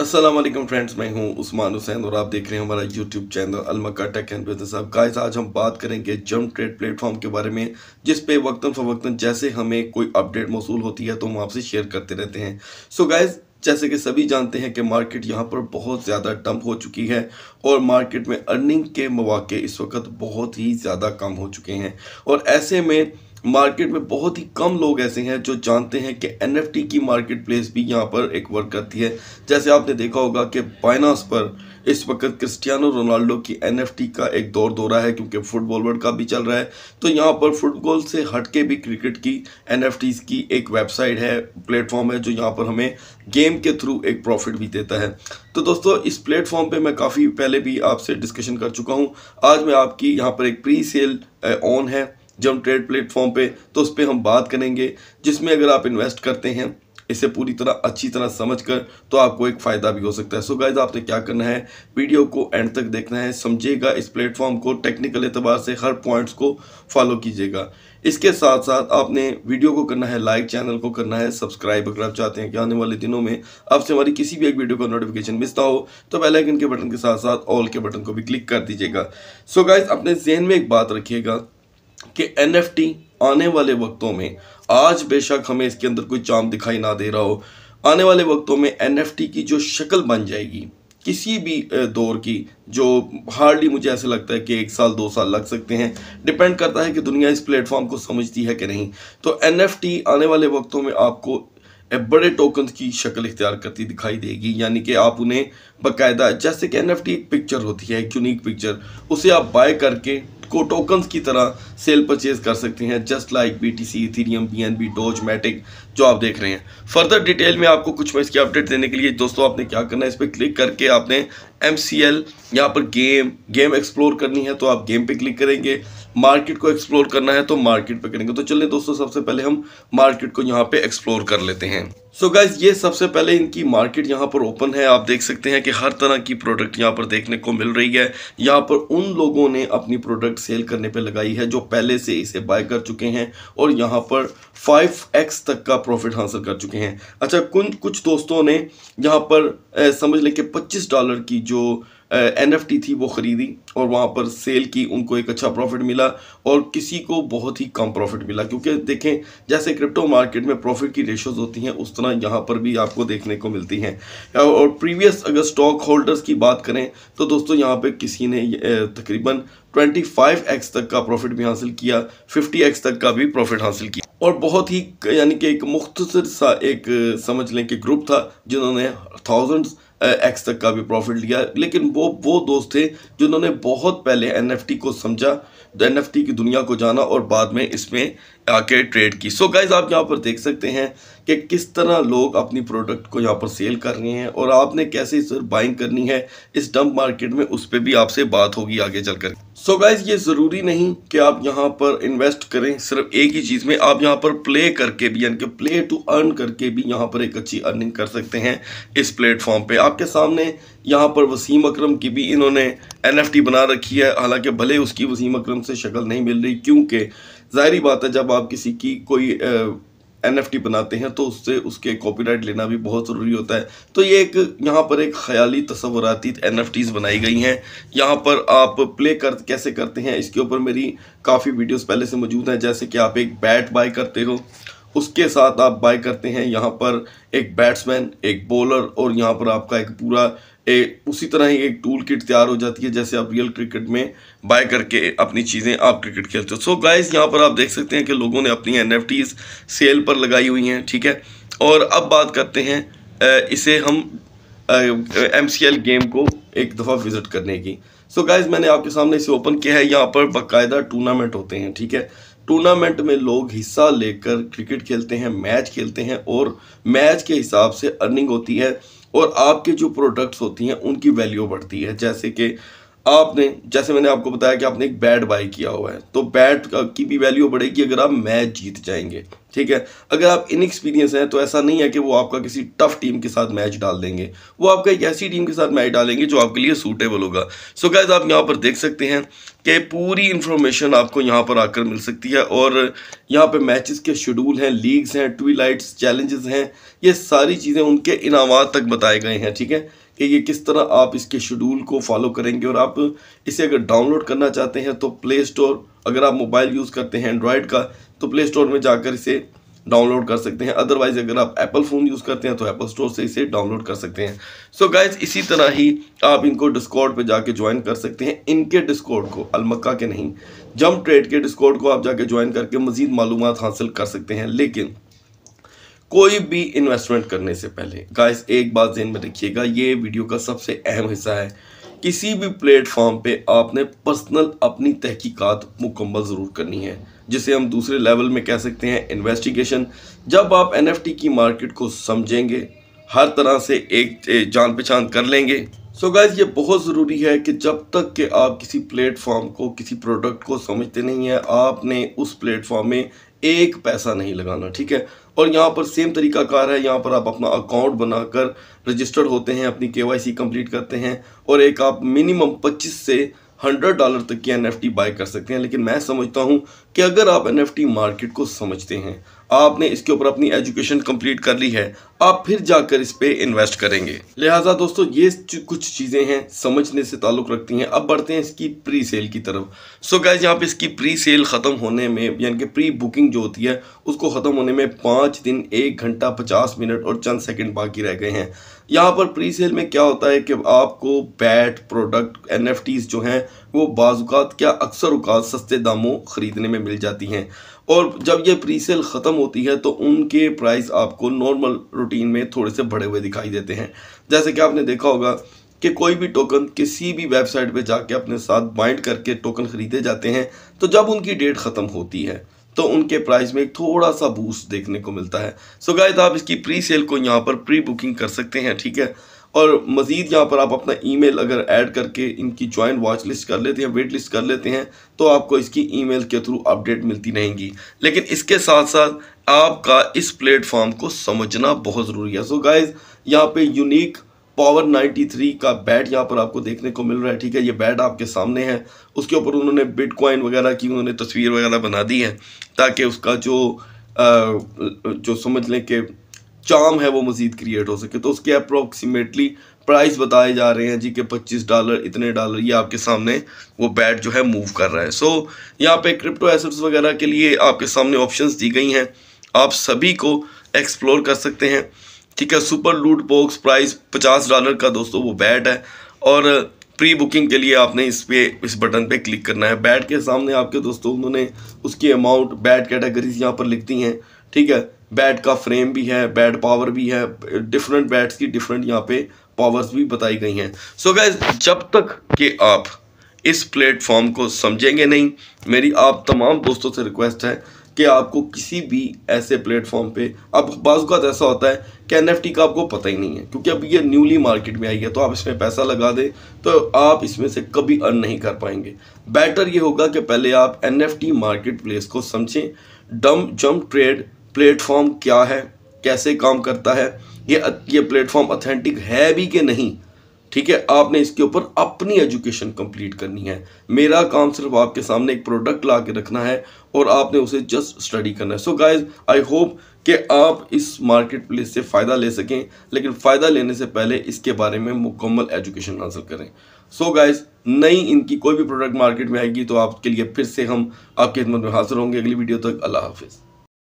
Aslam friends मैं हूं उस्मान हुसैन और आप देख रहे हैं हमारा यूट्यूब चैनल अलमका टेक एंड बिजनेस अब गाइस आज हम बात करेंगे जम ट्रेड प्लेटफॉर्म के बारे में जिस पे वक्तन फवक्तन जैसे हमें कोई अपडेट मौसू होती है तो हम आपसे शेयर करते रहते हैं सो so गाइस जैसे कि सभी जानते हैं कि मार्केट यहाँ पर बहुत ज़्यादा डंप हो चुकी है और मार्केट में अर्निंग के मौाक़े इस वक्त बहुत ही ज़्यादा कम हो चुके हैं और ऐसे में मार्केट में बहुत ही कम लोग ऐसे हैं जो जानते हैं कि एन की मार्केट प्लेस भी यहाँ पर एक वर्क करती है जैसे आपने देखा होगा कि बाइनास पर इस वक्त क्रिस्टियानो रोनाल्डो की एन का एक दौर दौरा है क्योंकि फुटबॉल वर्ल्ड कप भी चल रहा है तो यहाँ पर फुटबॉल से हटके भी क्रिकेट की एन की एक वेबसाइट है प्लेटफॉर्म है जो यहाँ पर हमें गेम के थ्रू एक प्रॉफिट भी देता है तो दोस्तों इस प्लेटफॉर्म पे मैं काफ़ी पहले भी आपसे डिस्कशन कर चुका हूँ आज मैं आपकी यहाँ पर एक प्री सेल ऑन है जम ट्रेड प्लेटफॉर्म पे तो उस पर हम बात करेंगे जिसमें अगर आप इन्वेस्ट करते हैं इसे पूरी तरह अच्छी तरह समझ कर तो आपको एक फ़ायदा भी हो सकता है सो so गाइज आपने क्या करना है वीडियो को एंड तक देखना है समझिएगा इस प्लेटफॉर्म को टेक्निकल एतबार से हर पॉइंट्स को फॉलो कीजिएगा इसके साथ साथ आपने वीडियो को करना है लाइक चैनल को करना है सब्सक्राइब अगर आप चाहते हैं कि आने वाले दिनों में आपसे हमारी किसी भी एक वीडियो का नोटिफिकेशन मिस ना हो तो बेल आइकन के बटन के साथ साथ ऑल के बटन को भी क्लिक कर दीजिएगा सो गाइज अपने जहन में एक बात रखिएगा कि एन आने वाले वक्तों में आज बेशक हमें इसके अंदर कोई चांद दिखाई ना दे रहा हो आने वाले वक्तों में एन की जो शक्ल बन जाएगी किसी भी दौर की जो हार्डली मुझे ऐसे लगता है कि एक साल दो साल लग सकते हैं डिपेंड करता है कि दुनिया इस प्लेटफॉर्म को समझती है कि नहीं तो एन आने वाले वक्तों में आपको बड़े टोकन की शक्ल इख्तियार करती दिखाई देगी यानी कि आप उन्हें बाकायदा जैसे कि एन एक पिक्चर होती है एक यूनिक पिक्चर उसे आप बाय करके को टोकन्स की तरह सेल परचेज कर सकते हैं just like B T C Ethereum B N B Doge Matic जो आप देख रहे हैं फर्दर डिटेल में आपको कुछ मैं इसकी अपडेट देने के लिए दोस्तों आपने क्या करना है इस पर क्लिक करके आपने एम सी एल यहाँ पर गेम गेम एक्सप्लोर करनी है तो आप गेम पे क्लिक करेंगे मार्केट को एक्सप्लोर करना है तो मार्केट पे करेंगे तो चलिए दोस्तों सबसे पहले हम मार्केट को यहाँ पे एक्सप्लोर कर लेते हैं सो so गाइज ये सबसे पहले इनकी मार्केट यहाँ पर ओपन है आप देख सकते हैं कि हर तरह की प्रोडक्ट यहाँ पर देखने को मिल रही है यहाँ पर उन लोगों ने अपनी प्रोडक्ट सेल करने पर लगाई है जो पहले से इसे बाय कर चुके हैं और यहाँ पर फाइव एक्स तक का प्रॉफिट हासिल कर चुके हैं अच्छा कुन कुछ दोस्तों ने यहाँ पर ए, समझ लें कि पच्चीस डॉलर की जो एन एफ टी थी वो ख़रीदी और वहाँ पर सेल की उनको एक अच्छा प्रॉफिट मिला और किसी को बहुत ही कम प्रॉफिट मिला क्योंकि देखें जैसे क्रिप्टो मार्केट में प्रॉफिट की रेशोज़ होती हैं उस तरह यहाँ पर भी आपको देखने को मिलती हैं और प्रीवियस अगर स्टॉक होल्डर्स की बात करें तो दोस्तों यहाँ पर किसी ने तकरीबन एक्स तक का प्रॉफिट भी हासिल किया एक्स तक का भी प्रॉफिट हासिल किया और बहुत ही यानी कि एक मुख्तर सा एक समझ लें कि ग्रुप था जिन्होंने थाउजेंड्स एक्स तक का भी प्रॉफिट लिया लेकिन वो वो दोस्त थे जिन्होंने बहुत पहले एन को समझा एन तो की दुनिया को जाना और बाद में इसमें आके ट्रेड की सो so गाइज आप यहाँ पर देख सकते हैं कि किस तरह लोग अपनी प्रोडक्ट को यहाँ पर सेल कर रहे हैं और आपने कैसे इस बाइंग करनी है इस डंप मार्केट में उस पर भी आपसे बात होगी आगे चल कर सो so गाइज ये ज़रूरी नहीं कि आप यहाँ पर इन्वेस्ट करें सिर्फ एक ही चीज़ में आप यहाँ पर प्ले करके भी यानी कि प्ले टू अर्न करके भी यहाँ पर एक अच्छी अर्निंग कर सकते हैं इस प्लेटफॉर्म पे आपके सामने यहाँ पर वसीम अकरम की भी इन्होंने एनएफटी बना रखी है हालांकि भले उसकी वसीम अकरम से शक्ल नहीं मिल रही क्योंकि ज़ाहरी बात है जब आप किसी की कोई आ, एन बनाते हैं तो उससे उसके कॉपीराइट लेना भी बहुत ज़रूरी होता है तो ये एक यहाँ पर एक ख्याली तस्वराती एन बनाई गई हैं यहाँ पर आप प्ले कर कैसे करते हैं इसके ऊपर मेरी काफ़ी वीडियोस पहले से मौजूद हैं जैसे कि आप एक बैट बाय करते हो उसके साथ आप बाय करते हैं यहाँ पर एक बैट्समैन एक बॉलर और यहाँ पर आपका एक पूरा ए, उसी तरह ही एक टूल किट तैयार हो जाती है जैसे आप रियल क्रिकेट में बाय करके अपनी चीज़ें आप क्रिकेट खेलते हो सो गाइस यहाँ पर आप देख सकते हैं कि लोगों ने अपनी एन सेल पर लगाई हुई हैं ठीक है और अब बात करते हैं इसे हम एम गेम को एक दफ़ा विज़िट करने की सो so गाइज मैंने आपके सामने इसे ओपन किया है यहाँ पर बाकायदा टूर्नामेंट होते हैं ठीक है टूर्नामेंट में लोग हिस्सा लेकर क्रिकेट खेलते हैं मैच खेलते हैं और मैच के हिसाब से अर्निंग होती है और आपके जो प्रोडक्ट्स होती हैं उनकी वैल्यू बढ़ती है जैसे कि आपने जैसे मैंने आपको बताया कि आपने एक बैट बाय किया हुआ है तो बैट की भी वैल्यू बढ़ेगी अगर आप मैच जीत जाएंगे ठीक है अगर आप इनएक्सपीरियंस हैं तो ऐसा नहीं है कि वो आपका किसी टफ टीम के साथ मैच डाल देंगे वो आपका एक ऐसी टीम के साथ मैच डालेंगे जो आपके लिए सूटेबल होगा सो so गैज आप यहाँ पर देख सकते हैं कि पूरी इन्फॉर्मेशन आपको यहाँ पर आकर मिल सकती है और यहाँ पर मैचेस के शेड्यूल हैं लीग्स हैं ट्वीलाइट्स चैलेंजेस हैं ये सारी चीज़ें उनके इनाम तक बताए गए हैं ठीक है कि ये किस तरह आप इसके शेड्यूल को फॉलो करेंगे और आप इसे अगर डाउनलोड करना चाहते हैं तो प्ले स्टोर अगर आप मोबाइल यूज़ करते हैं एंड्रॉयड का तो प्ले स्टोर में जाकर इसे डाउनलोड कर सकते हैं अदरवाइज अगर आप एप्पल फ़ोन यूज़ करते हैं तो एप्पल स्टोर से इसे डाउनलोड कर सकते हैं सो so गाइज इसी तरह ही आप इनको डिस्कॉर्ड पे जाके ज्वाइन कर सकते हैं इनके डिस्कॉर्ड को अलमक्का के नहीं जम ट्रेड के डिस्कॉर्ड को आप जाके ज्वाइन करके मज़ीद मालूम हासिल कर सकते हैं लेकिन कोई भी इन्वेस्टमेंट करने से पहले गाइस एक बात जेन में रखिएगा ये वीडियो का सबसे अहम हिस्सा है किसी भी प्लेटफॉर्म पे आपने पर्सनल अपनी तहकीकात मुकम्मल ज़रूर करनी है जिसे हम दूसरे लेवल में कह सकते हैं इन्वेस्टिगेशन जब आप एन की मार्केट को समझेंगे हर तरह से एक जान पहचान कर लेंगे सो so गाइज ये बहुत ज़रूरी है कि जब तक कि आप किसी प्लेटफॉर्म को किसी प्रोडक्ट को समझते नहीं हैं आपने उस प्लेटफॉर्म में एक पैसा नहीं लगाना ठीक है और यहाँ पर सेम तरीका कार है यहाँ पर आप अपना अकाउंट बनाकर रजिस्टर्ड होते हैं अपनी के वाई कंप्लीट करते हैं और एक आप मिनिमम पच्चीस से हंड्रेड डॉलर तक की एन बाय कर सकते हैं लेकिन मैं समझता हूँ कि अगर आप एन मार्केट को समझते हैं आपने इसके ऊपर अपनी एजुकेशन कंप्लीट कर ली है आप फिर जाकर इस पर इन्वेस्ट करेंगे लिहाजा दोस्तों ये कुछ चीज़ें हैं समझने से ताल्लुक़ रखती हैं अब बढ़ते हैं इसकी प्री सेल की तरफ सो so यहाँ पे इसकी प्री सेल ख़त्म होने में यानी कि प्री बुकिंग जो होती है उसको ख़त्म होने में पाँच दिन एक घंटा पचास मिनट और चंद सेकेंड बाकी रह गए हैं यहाँ पर प्री सेल में क्या होता है कि आपको बैट प्रोडक्ट एन जो हैं वो बाज़ात क्या अक्सर उकात सस्ते दामों ख़रीदने में मिल जाती हैं और जब ये प्री सेल ख़त्म होती है तो उनके प्राइस आपको नॉर्मल रूटीन में थोड़े से बढ़े हुए दिखाई देते हैं जैसे कि आपने देखा होगा कि कोई भी टोकन किसी भी वेबसाइट पे जाके अपने साथ बाइंड करके टोकन ख़रीदे जाते हैं तो जब उनकी डेट ख़त्म होती है तो उनके प्राइस में एक थोड़ा सा बूस्ट देखने को मिलता है सो गाइस आप इसकी प्री सेल को यहाँ पर प्री बुकिंग कर सकते हैं ठीक है और मज़ीद यहाँ पर आप अपना ईमेल अगर ऐड करके इनकी ज्वाइन वॉच लिस्ट कर लेते हैं वेट लिस्ट कर लेते हैं तो आपको इसकी ईमेल के थ्रू अपडेट मिलती रहेंगी लेकिन इसके साथ साथ आपका इस प्लेटफॉर्म को समझना बहुत ज़रूरी है सो गाइज यहाँ पे यूनिक पावर 93 का बैट यहाँ पर आपको देखने को मिल रहा है ठीक है ये बैट आपके सामने है उसके ऊपर उन्होंने बिटकॉइन वगैरह की उन्होंने तस्वीर वगैरह बना दी है ताकि उसका जो आ, जो समझ लें कि चाम है वो मज़ीद क्रिएट हो सके तो उसके अप्रोक्सीमेटली प्राइस बताए जा रहे हैं जी के 25 डॉलर इतने डॉलर ये आपके सामने वो बैट जो है मूव कर रहा है सो so, यहाँ पे क्रिप्टो एसेट्स वगैरह के लिए आपके सामने ऑप्शंस दी गई हैं आप सभी को एक्सप्लोर कर सकते हैं ठीक है सुपर लूट बॉक्स प्राइस पचास डॉलर का दोस्तों वो बैट है और प्री बुकिंग के लिए आपने इस पे इस बटन पर क्लिक करना है बैट के सामने आपके दोस्तों उन्होंने उसकी अमाउंट बैट कैटेगरीज यहाँ पर लिख दी हैं ठीक है बैट का फ्रेम भी है बैट पावर भी है डिफरेंट बैट्स की डिफरेंट यहाँ पे पावर्स भी बताई गई हैं सो so गैस जब तक कि आप इस प्लेटफॉर्म को समझेंगे नहीं मेरी आप तमाम दोस्तों से रिक्वेस्ट है कि आपको किसी भी ऐसे प्लेटफॉर्म पे अब का ऐसा होता है कि एन का आपको पता ही नहीं है क्योंकि अब ये न्यूली मार्केट में आई है तो आप इसमें पैसा लगा दें तो आप इसमें से कभी अर्न नहीं कर पाएंगे बेटर ये होगा कि पहले आप एन मार्केट प्लेस को समझें डम जम्प ट्रेड प्लेटफॉर्म क्या है कैसे काम करता है ये ये प्लेटफॉर्म अथेंटिक है भी कि नहीं ठीक है आपने इसके ऊपर अपनी एजुकेशन कंप्लीट करनी है मेरा काम सिर्फ आपके सामने एक प्रोडक्ट ला के रखना है और आपने उसे जस्ट स्टडी करना है सो गाइज आई होप कि आप इस मार्केट प्लेस से फ़ायदा ले सकें लेकिन फ़ायदा लेने से पहले इसके बारे में मुकम्मल एजुकेशन हासिल करें सो so गाइज नई इनकी कोई भी प्रोडक्ट मार्केट में आएगी तो आपके लिए फिर से हम आपकी खिदमत में हाजिर होंगे अगली वीडियो तक अल्लाह हाफिज़